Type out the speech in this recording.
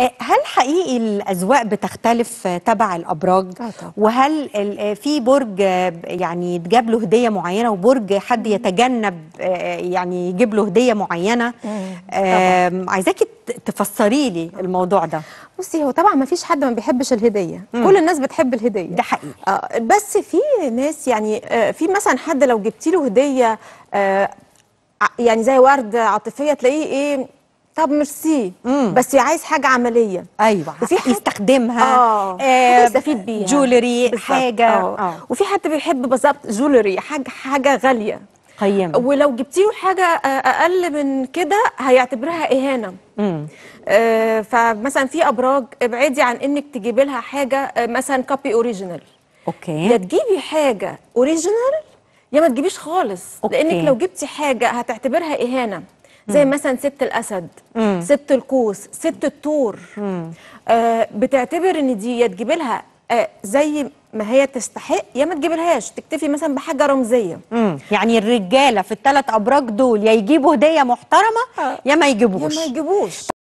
آه، هل حقيقي الأذواق بتختلف تبع الأبراج؟ آه، وهل آه، في برج يعني يتجاب له هدية معينة وبرج حد يتجنب يعني يجيب له هدية معينة؟ عايزاكي تفسري لي الموضوع ده بصي هو طبعا ما فيش حد ما بيحبش الهديه مم. كل الناس بتحب الهديه ده حقيقي آه بس في ناس يعني آه في مثلا حد لو جبتي له هديه آه يعني زي ورد عاطفيه تلاقيه ايه طب ميرسي بس عايز حاجه عمليه ايوه وفي حد يستخدمها اه, يستفيد آه، بيها جولري بالزبط. حاجه آه. آه. وفي حد بيحب بالظبط جولري حاجه حاجه غاليه قيمه ولو له حاجه اقل من كده هيعتبرها اهانه امم آه فمثلا في ابراج ابعدي عن انك تجيبي لها حاجه آه، مثلا كوبي اوريجينال اوكي يا تجيبي حاجه اوريجينال يا ما تجيبيش خالص أوكي. لانك لو جبتي حاجه هتعتبرها اهانه زي مثلا ست الاسد مم. ست القوس ست الطور آه بتعتبر ان دي يا تجيب لها آه زي ما هي تستحق يا ما تجيبلهاش تكتفي مثلا بحاجه رمزيه مم. يعني الرجاله في الثلاث ابراج دول يا يجيبوا هديه محترمه آه. يا ما يجيبوش يا ما يجيبوش